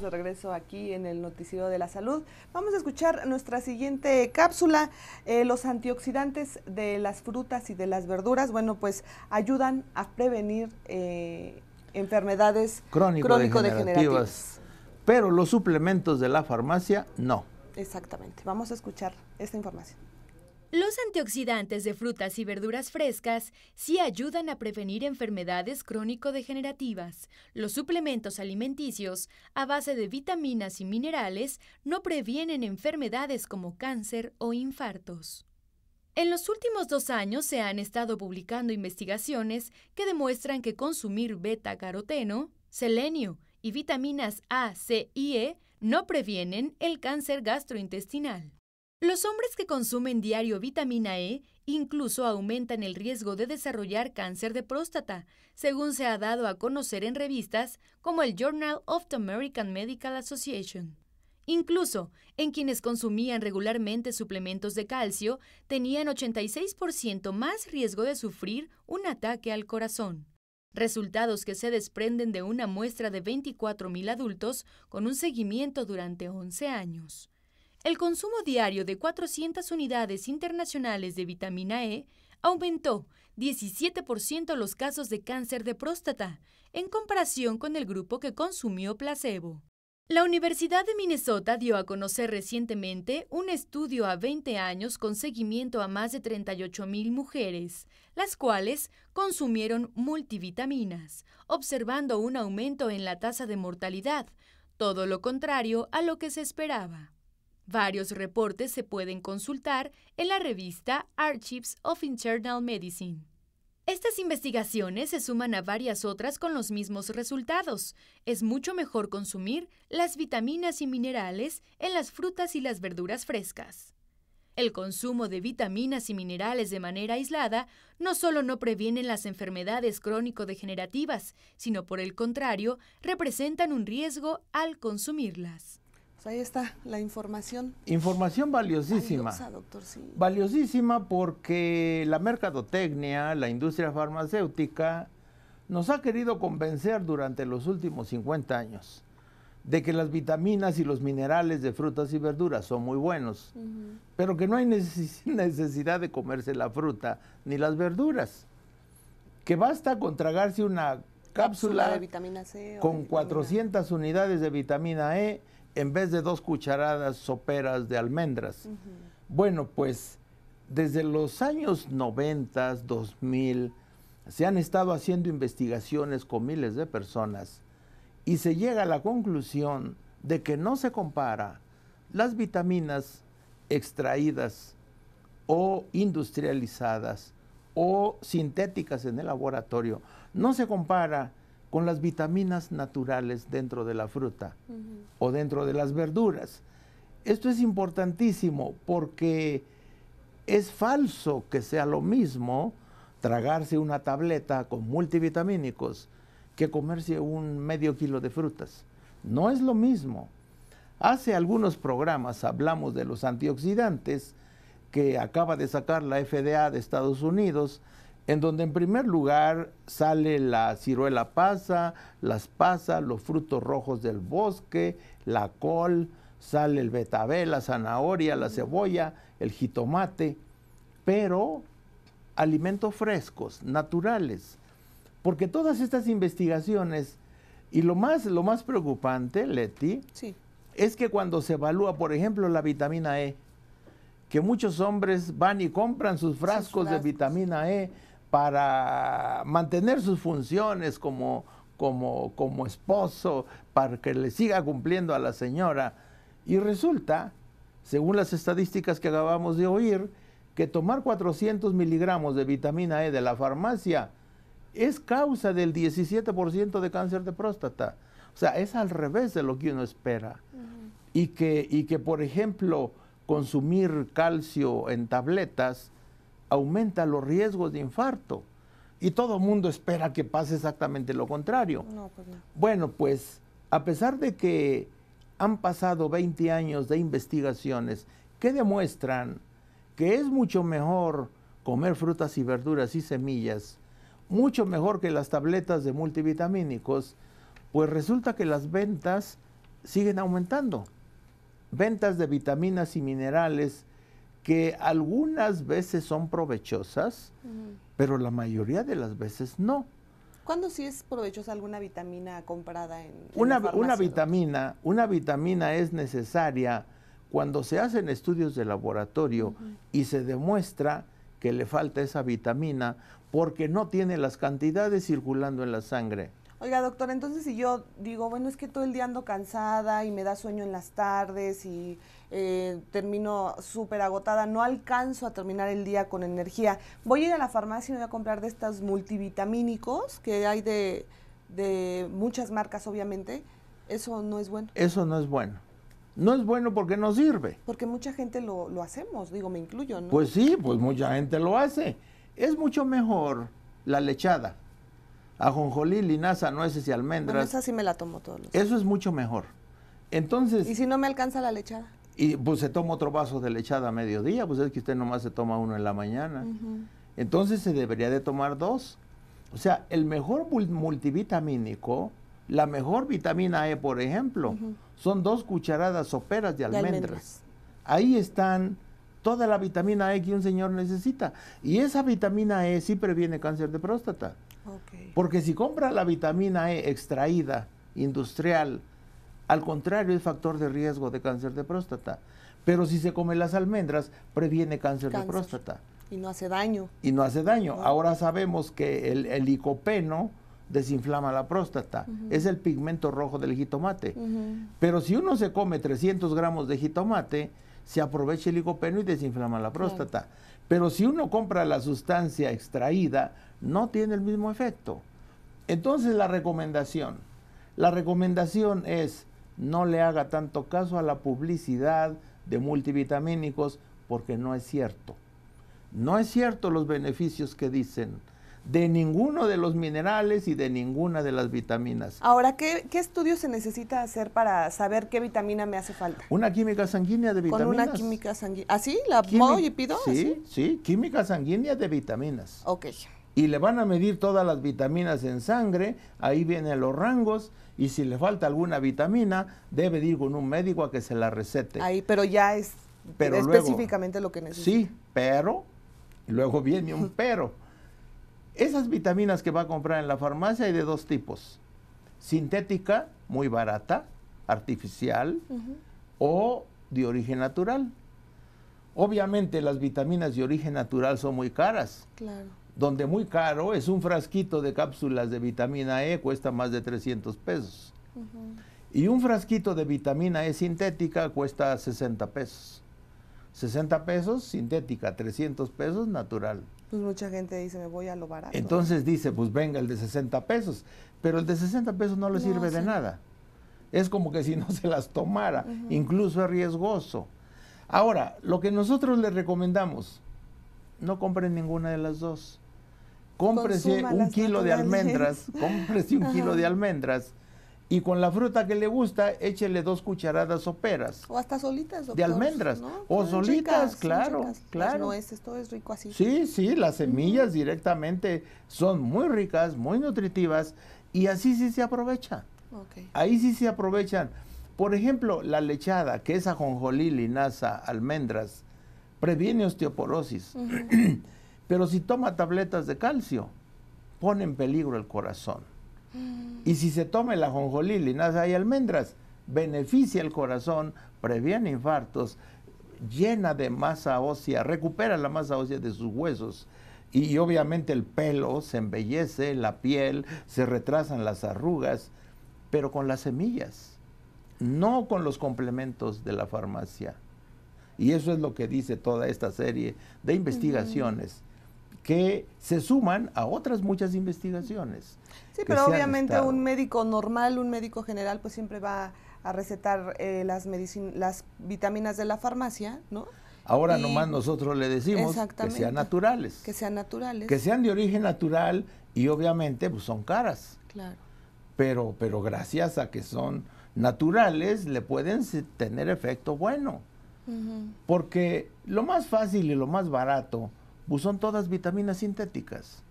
de regreso aquí en el Noticiero de la Salud. Vamos a escuchar nuestra siguiente cápsula. Eh, los antioxidantes de las frutas y de las verduras, bueno, pues ayudan a prevenir eh, enfermedades crónico-degenerativas. pero los suplementos de la farmacia no. Exactamente. Vamos a escuchar esta información. Los antioxidantes de frutas y verduras frescas sí ayudan a prevenir enfermedades crónico-degenerativas. Los suplementos alimenticios a base de vitaminas y minerales no previenen enfermedades como cáncer o infartos. En los últimos dos años se han estado publicando investigaciones que demuestran que consumir beta-caroteno, selenio y vitaminas A, C y E no previenen el cáncer gastrointestinal. Los hombres que consumen diario vitamina E incluso aumentan el riesgo de desarrollar cáncer de próstata, según se ha dado a conocer en revistas como el Journal of the American Medical Association. Incluso en quienes consumían regularmente suplementos de calcio, tenían 86% más riesgo de sufrir un ataque al corazón. Resultados que se desprenden de una muestra de 24.000 adultos con un seguimiento durante 11 años. El consumo diario de 400 unidades internacionales de vitamina E aumentó 17% los casos de cáncer de próstata en comparación con el grupo que consumió placebo. La Universidad de Minnesota dio a conocer recientemente un estudio a 20 años con seguimiento a más de 38.000 mujeres, las cuales consumieron multivitaminas, observando un aumento en la tasa de mortalidad, todo lo contrario a lo que se esperaba. Varios reportes se pueden consultar en la revista Archives of Internal Medicine. Estas investigaciones se suman a varias otras con los mismos resultados. Es mucho mejor consumir las vitaminas y minerales en las frutas y las verduras frescas. El consumo de vitaminas y minerales de manera aislada no solo no previenen las enfermedades crónico-degenerativas, sino por el contrario, representan un riesgo al consumirlas. Pues ahí está la información. Información valiosísima. Valiosísima porque la mercadotecnia, la industria farmacéutica, nos ha querido convencer durante los últimos 50 años de que las vitaminas y los minerales de frutas y verduras son muy buenos, pero que no hay necesidad de comerse la fruta ni las verduras, que basta con tragarse una cápsula, de vitamina con 400 unidades de vitamina E en vez de dos cucharadas soperas de almendras. Bueno, pues desde los años 90, 2000, se han estado haciendo investigaciones con miles de personas y se llega a la conclusión de que no se compara las vitaminas extraídas o industrializadas o sintéticas en el laboratorio, no se compara con las vitaminas naturales dentro de la fruta o dentro de las verduras. Esto es importantísimo porque es falso que sea lo mismo tragarse una tableta con multivitamínicos que comerse un medio kilo de frutas. No es lo mismo. Hace algunos programas hablamos de los antioxidantes que acaba de sacar la FDA de Estados Unidos, en donde en primer lugar sale la ciruela pasa, las pasas, los frutos rojos del bosque, la col, sale el betabel, la zanahoria, la cebolla, el jitomate, pero alimentos frescos, naturales, porque todas estas investigaciones y lo más lo más preocupante, Leti, es que cuando se evalúa, por ejemplo, la vitamina E, que muchos hombres van y compran sus frascos. de vitamina E para mantener sus funciones como, como, como esposo, para que le siga cumpliendo a la señora. Y resulta, según las estadísticas que acabamos de oír, que tomar 400 miligramos de vitamina E de la farmacia es causa del 17% de cáncer de próstata. O sea, es al revés de lo que uno espera. y, que, y que, por ejemplo, consumir calcio en tabletas aumenta los riesgos de infarto. Y todo el mundo espera que pase exactamente lo contrario. Pues bueno, pues a pesar de que han pasado 20 años de investigaciones que demuestran que es mucho mejor comer frutas y verduras y semillas, mucho mejor que las tabletas de multivitamínicos, pues resulta que las ventas siguen aumentando. Ventas de vitaminas y minerales que algunas veces son provechosas, pero la mayoría de las veces no. ¿Cuándo sí es provechosa alguna vitamina comprada en, una, una vitamina, una vitamina es necesaria cuando se hacen estudios de laboratorio y se demuestra que le falta esa vitamina porque no tiene las cantidades circulando en la sangre. Oiga, doctor, entonces si yo digo, bueno, es que todo el día ando cansada y me da sueño en las tardes y eh, termino súper agotada, no alcanzo a terminar el día con energía, voy a ir a la farmacia y voy a comprar de estos multivitamínicos que hay de, de muchas marcas, obviamente. Eso no es bueno. Eso no es bueno. No es bueno porque no sirve. Porque mucha gente lo, lo hacemos, digo, me incluyo, ¿no? Pues sí, pues mucha gente lo hace. Es mucho mejor la lechada ajonjolí, linaza, nueces y almendras. Bueno, esa sí me la tomo todos los días. Eso es mucho mejor. Entonces... ¿Y si no me alcanza la lechada? Y pues se toma otro vaso de lechada a mediodía, pues es que usted nomás se toma uno en la mañana. Entonces se debería de tomar dos. O sea, el mejor multivitamínico, la mejor vitamina E, por ejemplo, son dos cucharadas soperas de de almendras. Ahí están toda la vitamina E que un señor necesita. Y esa vitamina E sí previene cáncer de próstata. Porque si compra la vitamina E extraída, industrial, al contrario es factor de riesgo de cáncer de próstata. Pero si se come las almendras, previene cáncer, de próstata. Y no hace daño. Y no hace daño. Ahora sabemos que el, licopeno desinflama la próstata. Es el pigmento rojo del jitomate. Pero si uno se come 300 gramos de jitomate, se aprovecha el licopeno y desinflama la próstata. Pero si uno compra la sustancia extraída, no tiene el mismo efecto. Entonces la recomendación, la recomendación es no le haga tanto caso a la publicidad de multivitamínicos porque no es cierto. No es cierto los beneficios que dicen de ninguno de los minerales y de ninguna de las vitaminas. Ahora, ¿qué, estudio se necesita hacer para saber qué vitamina me hace falta? Una química sanguínea de vitaminas. Con una química sanguínea. ¿Así? ¿Ah, ¿La MO y pido? ¿Ah, sí, sí, química sanguínea de vitaminas. Ok y le van a medir todas las vitaminas en sangre, ahí vienen los rangos y si le falta alguna vitamina debe ir con un médico a que se la recete. Ahí, pero ya es pero específicamente lo que necesita. Sí, pero, luego viene un pero. Esas vitaminas que va a comprar en la farmacia hay de dos tipos. Sintética, muy barata, artificial, o de origen natural. Obviamente las vitaminas de origen natural son muy caras. Claro donde muy caro es un frasquito de cápsulas de vitamina E, cuesta más de 300 pesos. Y un frasquito de vitamina E sintética cuesta 60 pesos. 60 pesos sintética, 300 pesos natural. Pues mucha gente dice, me voy a lo barato. Entonces dice, pues venga el de 60 pesos, pero el de 60 pesos no le sirve de nada. Es como que si no se las tomara, incluso es riesgoso. Ahora, lo que nosotros les recomendamos, no compren ninguna de las dos. cómprese un kilo de almendras, cómprese un kilo de almendras y con la fruta que le gusta, échele dos cucharadas soperas. O hasta solitas, De almendras. O solitas, claro, claro. es rico así. Sí, sí, las semillas directamente son muy ricas, muy nutritivas y así sí se aprovecha. Ahí sí se aprovechan. Por ejemplo, la lechada, que es ajonjolí, linaza, almendras, previene osteoporosis. Pero si toma tabletas de calcio, pone en peligro el corazón. Mm. Y si se toma la ajonjolí, nada, y almendras, beneficia el corazón, previene infartos, llena de masa ósea, recupera la masa ósea de sus huesos. Y obviamente el pelo se embellece, la piel, se retrasan las arrugas, pero con las semillas, no con los complementos de la farmacia. Y eso es lo que dice toda esta serie de investigaciones que se suman a otras muchas investigaciones. Sí, pero obviamente un médico normal, un médico general, pues siempre va a recetar eh, las, las vitaminas de la farmacia, ¿no? Ahora nomás nosotros le decimos que sean naturales. Que sean naturales. Que sean de origen natural y obviamente pues, son caras. Claro. Pero, pero gracias a que son naturales le pueden tener efecto bueno. Porque lo más fácil y lo más barato pues son todas vitaminas sintéticas.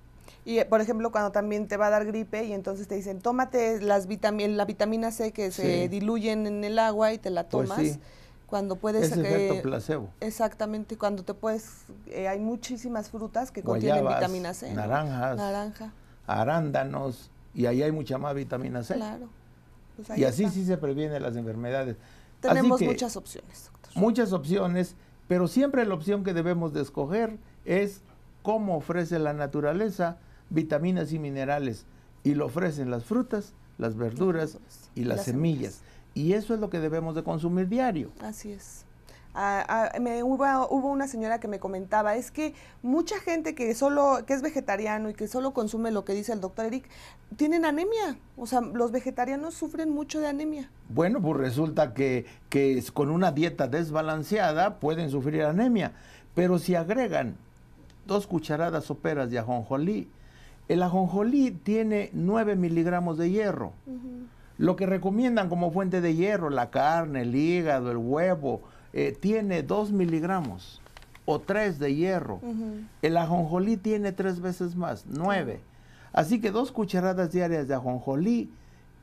Y eh, por ejemplo, cuando también te va a dar gripe y entonces te dicen, tómate las la vitamina C que se diluyen en el agua y te la pues tomas. Cuando puedes... Es efecto placebo. Exactamente, cuando te puedes... Eh, hay muchísimas frutas que contienen vitamina C. Naranjas. Naranja. Arándanos. Y ahí hay mucha más vitamina C. Claro. Pues y así sí se previenen las enfermedades. Tenemos muchas opciones, doctor. Muchas opciones, pero siempre la opción que debemos de escoger es cómo ofrece la naturaleza vitaminas y minerales y lo ofrecen las frutas, las verduras y las, semillas. Y eso es lo que debemos de consumir diario. Así es. Ah, ah, hubo, una señora que me comentaba, es que mucha gente que solo, que es vegetariano y que solo consume lo que dice el doctor Eric, tienen anemia. O sea, los vegetarianos sufren mucho de anemia. Bueno, pues resulta que, que con una dieta desbalanceada pueden sufrir anemia. Pero si agregan dos cucharadas soperas de ajonjolí. El ajonjolí tiene 9 miligramos de hierro. Lo que recomiendan como fuente de hierro, la carne, el hígado, el huevo, eh, tiene 2 miligramos o 3 de hierro. El ajonjolí tiene tres veces más, 9. Así que dos cucharadas diarias de ajonjolí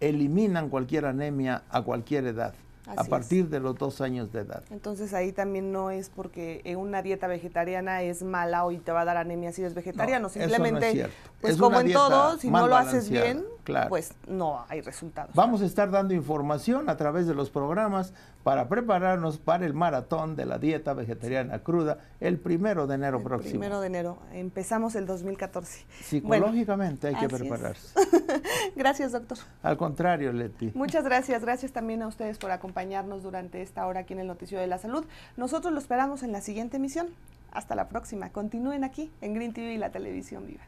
eliminan cualquier anemia a cualquier edad a partir de los dos años de edad. Entonces ahí también no es porque eh, una dieta vegetariana es mala o te va a dar anemia si eres vegetariano, simplemente pues, es pues como en todo, si no lo haces bien, pues no hay resultados. Vamos a estar dando información a través de los programas para prepararnos para el maratón de la dieta vegetariana cruda el primero de enero próximo. Primero de enero, empezamos el 2014. Psicológicamente hay que prepararse. gracias, doctor. Al contrario, Leti. Muchas gracias, gracias también a ustedes por acompañarnos acompañarnos durante esta hora aquí en el Noticiero de la Salud. Nosotros lo esperamos en la siguiente emisión. Hasta la próxima. Continúen aquí en Green TV y la Televisión Viva.